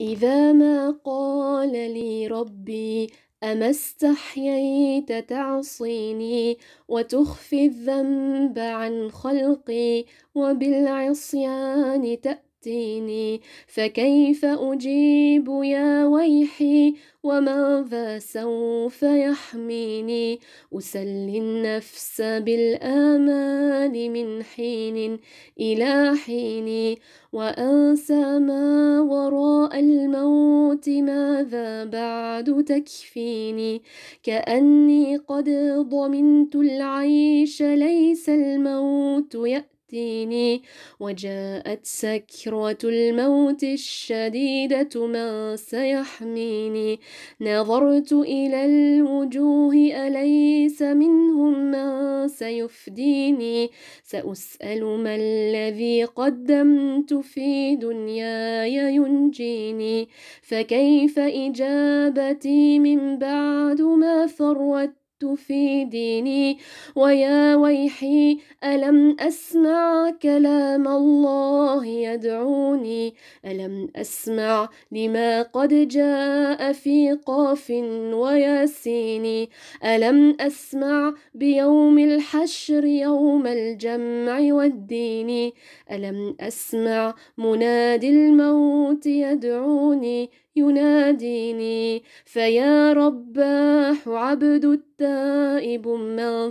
إذا ما قال لي ربي أما استحييت تعصيني وتخفي الذنب عن خلقي وبالعصيان تأتيني فكيف أجيب يا ويحي وماذا سوف يحميني أسلي النفس بالآمال من حين إلى حين وأنسى ما وراء الموت ماذا بعد تكفيني كأني قد ضمنت العيش ليس الموت يأتي وجاءت سكرة الموت الشديدة ما سيحميني نظرت إلى الوجوه أليس من سيفديني سأسأل ما الذي قدمت في دنياي ينجيني فكيف إجابتي من بعد ما فروت زهدت في ديني ويا ويحي ألم أسمع كلام الله يدعوني ألم أسمع لما قد جاء في قاف وياسين ألم أسمع بيوم الحشر يوم الجمع والدين ألم أسمع منادي الموت يدعوني يناديني فيا رباح عبد تائب ماذا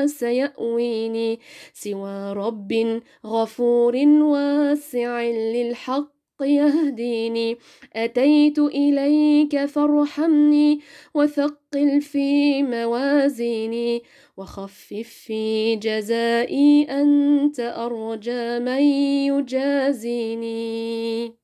ذا سيأويني سوى رب غفور واسع للحق يهديني أتيت إليك فارحمني وثقل في موازيني وخفف في جزائي أنت أرجى من يجازيني